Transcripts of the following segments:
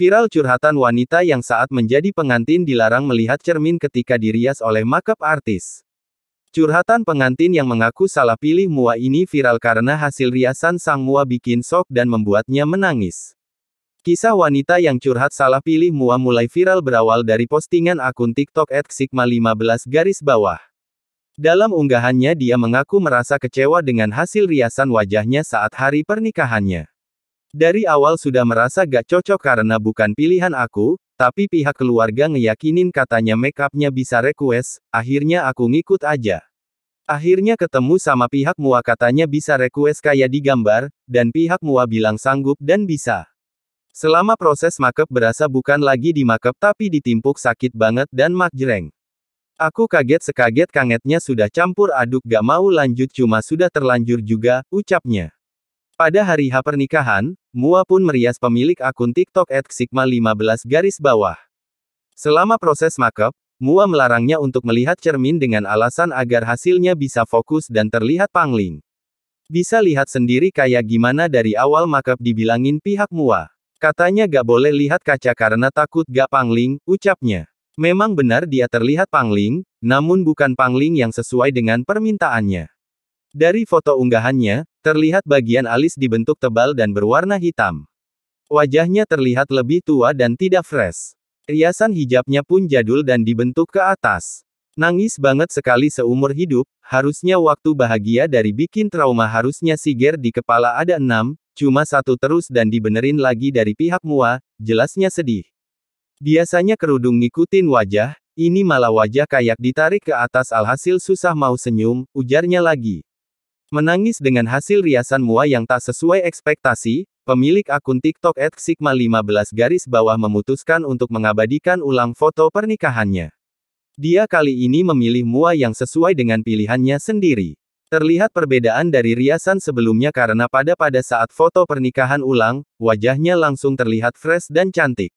Viral curhatan wanita yang saat menjadi pengantin dilarang melihat cermin ketika dirias oleh makeup artis. Curhatan pengantin yang mengaku salah pilih mua ini viral karena hasil riasan sang mua bikin sok dan membuatnya menangis. Kisah wanita yang curhat salah pilih mua mulai viral berawal dari postingan akun TikTok @sigma15 garis bawah. Dalam unggahannya dia mengaku merasa kecewa dengan hasil riasan wajahnya saat hari pernikahannya. Dari awal sudah merasa gak cocok karena bukan pilihan aku, tapi pihak keluarga ngeyakinin katanya makeupnya bisa request, akhirnya aku ngikut aja. Akhirnya ketemu sama pihak Mua katanya bisa request kayak digambar, dan pihak Mua bilang sanggup dan bisa. Selama proses makeup berasa bukan lagi di makeup tapi ditimpuk sakit banget dan makjreng. Aku kaget sekaget kangetnya sudah campur aduk gak mau lanjut cuma sudah terlanjur juga, ucapnya. Pada hari H pernikahan, Mua pun merias pemilik akun TikTok at Sigma 15 garis bawah. Selama proses makeup, Mua melarangnya untuk melihat cermin dengan alasan agar hasilnya bisa fokus dan terlihat pangling. Bisa lihat sendiri kayak gimana dari awal makeup dibilangin pihak Mua. Katanya gak boleh lihat kaca karena takut gak pangling, ucapnya. Memang benar dia terlihat pangling, namun bukan pangling yang sesuai dengan permintaannya. Dari foto unggahannya, Terlihat bagian alis dibentuk tebal dan berwarna hitam. Wajahnya terlihat lebih tua dan tidak fresh. Riasan hijabnya pun jadul dan dibentuk ke atas. Nangis banget sekali seumur hidup, harusnya waktu bahagia dari bikin trauma harusnya siger di kepala ada enam, cuma satu terus dan dibenerin lagi dari pihak mua, jelasnya sedih. Biasanya kerudung ngikutin wajah, ini malah wajah kayak ditarik ke atas alhasil susah mau senyum, ujarnya lagi. Menangis dengan hasil riasan Mua yang tak sesuai ekspektasi, pemilik akun TikTok at Sigma 15 garis bawah memutuskan untuk mengabadikan ulang foto pernikahannya. Dia kali ini memilih Mua yang sesuai dengan pilihannya sendiri. Terlihat perbedaan dari riasan sebelumnya karena pada pada saat foto pernikahan ulang, wajahnya langsung terlihat fresh dan cantik.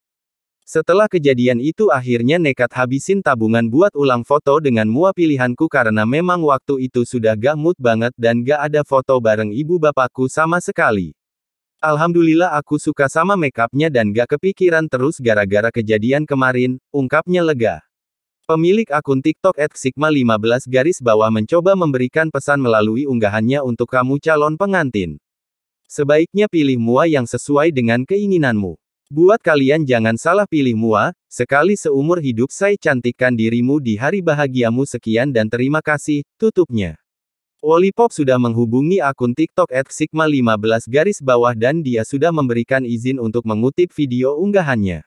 Setelah kejadian itu akhirnya nekat habisin tabungan buat ulang foto dengan mua pilihanku karena memang waktu itu sudah gamut banget dan gak ada foto bareng ibu bapakku sama sekali. Alhamdulillah aku suka sama makeupnya dan gak kepikiran terus gara-gara kejadian kemarin, ungkapnya lega. Pemilik akun TikTok at Sigma 15 garis bawah mencoba memberikan pesan melalui unggahannya untuk kamu calon pengantin. Sebaiknya pilih mua yang sesuai dengan keinginanmu. Buat kalian jangan salah pilih mua, sekali seumur hidup saya cantikkan dirimu di hari bahagiamu sekian dan terima kasih, tutupnya. Olipop sudah menghubungi akun TikTok at Sigma 15 garis bawah dan dia sudah memberikan izin untuk mengutip video unggahannya.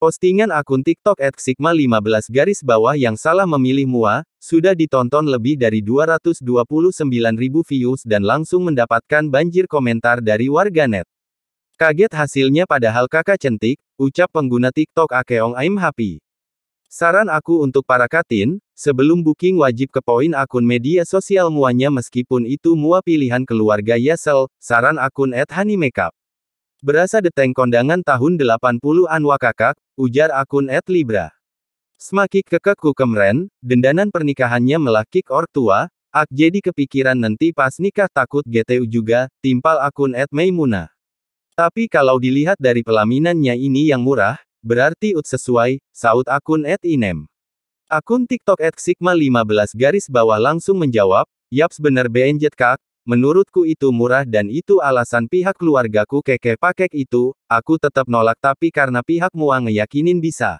Postingan akun TikTok at Sigma 15 garis bawah yang salah memilih mua, sudah ditonton lebih dari 229.000 views dan langsung mendapatkan banjir komentar dari warganet. Kaget hasilnya padahal kakak cantik, ucap pengguna TikTok Akeong Aim happy. Saran aku untuk para katin, sebelum booking wajib ke poin akun media sosial muanya meskipun itu mua pilihan keluarga Yasel, saran akun at Honey Makeup. Berasa deteng kondangan tahun 80-an wakakak, ujar akun at Libra. Semakin kekeku kemren, dendanan pernikahannya melakik ortua, tua, ak jadi kepikiran nanti pas nikah takut GTU juga, timpal akun at Maimunah. Tapi kalau dilihat dari pelaminannya ini yang murah, berarti ut sesuai, saut akun at inem. Akun TikTok at Sigma 15 garis bawah langsung menjawab, Yaps bener benjet kak, menurutku itu murah dan itu alasan pihak keluargaku keke pakek itu, aku tetap nolak tapi karena pihak mua ngeyakinin bisa.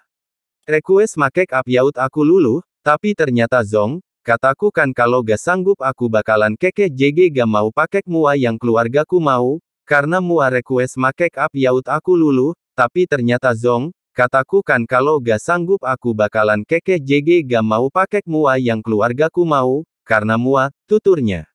Request makek up yaut aku lulu, tapi ternyata zong, kataku kan kalau gak sanggup aku bakalan keke JG gak mau pakek mua yang keluargaku mau, karena mua request make up yaut aku lulu, tapi ternyata zong, kataku kan kalau gak sanggup aku bakalan kekeh JG gak mau pakek mua yang keluargaku mau, karena mua, tuturnya.